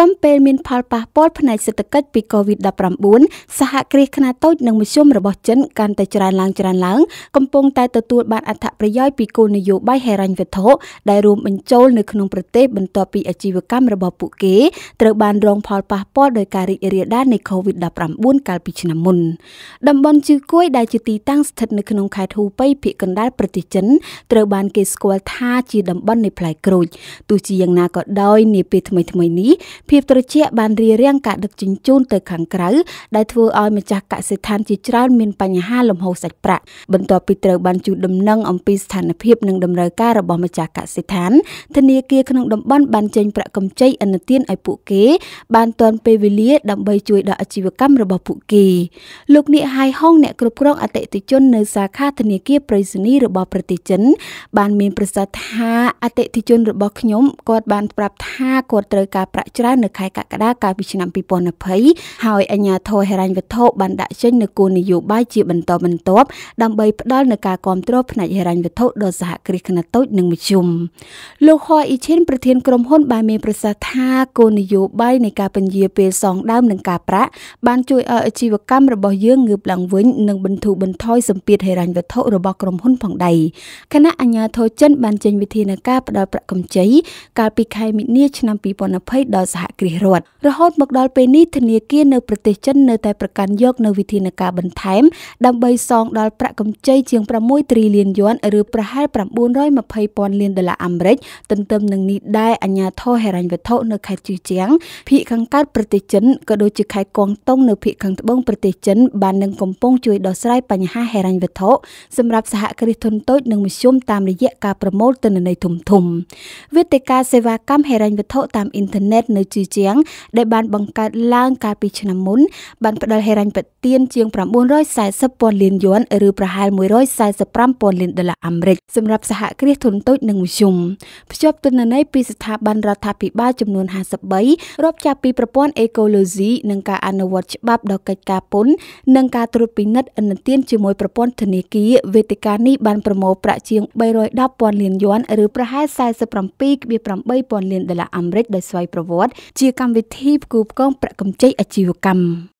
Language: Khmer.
ចំពេលមានផលប៉ះពាល់ផ្នែកសេដ្ឋកិច្ចពី COVID-19 សហគ្រាសខ្នាតតូចនិងមធ្យមរបស់ចិនកាន់តែច្រើនឡើងច្រើនឡើងកំពុងតែទទួលបានអត្ថប្រយោជន៍ពីគោលនយោបាយហិរញ្ញវត្ថុដែលរួមបញ្ចូលនៅក្នុងប្រទេសបន្ទាប់ពីអាជីវកម្មរបស់ពួកគេត្រូវបានរងផលប៉ះពាល់ដោយការរីករាលដាលនៃ COVID-19 កាលពីឆ្នាំមុនតំបន់ជឺគួយដែលជាទីតាំងស្ថិតនៅក្នុងខេត្តហ៊ូប៉ៃភាគកណ្ដាលប្រទេសចិនត្រូវបានគេស្គាល់ថាជាតំបន់នៃផ្លែក្រូចទោះជាយ៉ាងណាក៏ដោយនាពេលថ្មីៗនេះភាពត្រជាក់បានរារាំងការដឹកជញ្ជូនទៅខាងក្រៅ ដែលធ្វើឲ្យម្ចាស់កសិដ្ឋានជាច្រើនមានបញ្ហាលំហូរសាច់ប្រាក់បន្ទាប់ពីត្រូវបានជូនដំណឹងអំពីស្ថានភាពនិងតម្រូវការរបស់ម្ចាស់កសិដ្ឋានធនាគារក្នុងតំបន់បានចេញប្រាក់កម្ចីអនុទានឲ្យពួកគេបានទាន់ពេលវេលាដើម្បីជួយដល់អាជីវកម្មរបស់ពួកគេ លោកនាយហៃហុងអ្នកគ្រប់គ្រងអតិថិជននៅសាខាធនាគារប្រៃសណីរបស់ប្រទេសចិនបានមានប្រសាសន៍ថាអតិថិជនរបស់ខ្ញុំគាត់បានប្រាប់ថាគាត់ត្រូវការប្រាក់ច្រើននៅខែកក្កដាកាលពីឆ្នាំ2020ហើយអាជ្ញាធរហិរញ្ញវត្ថុបានដាក់ចេញនូវគោលនយោបាយជាបន្តបន្ទាប់ដើម្បីផ្ដល់នូវការគ្រប់គ្រងផ្នែកហិរញ្ញវត្ថុដល់សហគ្រាសខ្នាតតូចនិងមធ្យមលោកហួយអ៊ីឈិនប្រធានក្រុមហ៊ុនបានមានប្រសាសន៍ថាគោលនយោបាយនៃការពន្យាពេលសងដើមនិងការប្រាក់បានជួយឲ្យអាជីវកម្មរបស់យើងងើបឡើងវិញនិងបន្ធូរបន្ថយសម្ពាធហិរញ្ញវត្ថុរបស់ក្រុមហ៊ុន ផងដែរគណៈអាជ្ញាធរចិនបានចេញវិធានការផ្ដល់ប្រាក់កម្ចីកាលពីខែមីនាឆ្នាំ2020ដល់សហគ្រាសរដ្ឋរហូតមកដល់ពេលនេះធនាគារនៅប្រទេសចិន នៅតែប្រកាន់យកនៅវិធានការបន្ថែម ដើម្បីសងដល់ប្រាក់កម្ចីជាង6ត្រីលានយួនឬប្រហែល920,000លានដុល្លារអាមេរិកទន្ទឹមនឹងនេះដែរអាជ្ញាធរហិរញ្ញវត្ថុនៅខេត្តជឺជាងភៀកខាងកើតប្រទេសចិនក៏ដូចជាខេត្តកងតុងនៅភៀកខាងត្បូងប្រទេសចិន បាននឹងកំពុងជួយដោះស្រាយបញ្ហាហិរញ្ញវត្ថុសម្រាប់សហគ្រាសធុនតូចនិងមធ្យមតាមរយៈការប្រមូលទិន្នន័យធំធំវេទិកាសេវាកម្មហិរញ្ញវត្ថុតាមអ៊ីនធឺណិតនៅជឺជាងដែលបានបង្កើតឡើងកាលពីឆ្នាំមុនបានផ្ដល់ហិរញ្ញប្បទានជាង940ពាន់លានយួនឬប្រហែល145ពាន់លានដុល្លារអាមេរិក សម្រាប់សហគ្រាសធុនតូចនិងមធ្យមភ្ជាប់ទិន្នន័យពីស្ថាប័នរដ្ឋាភិបាលចំនួន53រាប់ចាប់ពីប្រព័ន្ធអេកូឡូស៊ីនិងការអនុវត្តច្បាប់ដល់កិច្ចការពន្ធនិងការត្រួតពិនិត្យឥណទានជាមួយប្រព័ន្ធធនាគារវេទិកានេះបានប្រមូលប្រាក់ជាង310ពាន់លានយួនឬប្រហែល47.8ពាន់លានដុល្លារអាមេរិកដោយស្វ័យប្រវត្តិជាកម្មវិធីផ្គូផ្គងប្រាក់កម្ចីអាជីវកម្ម។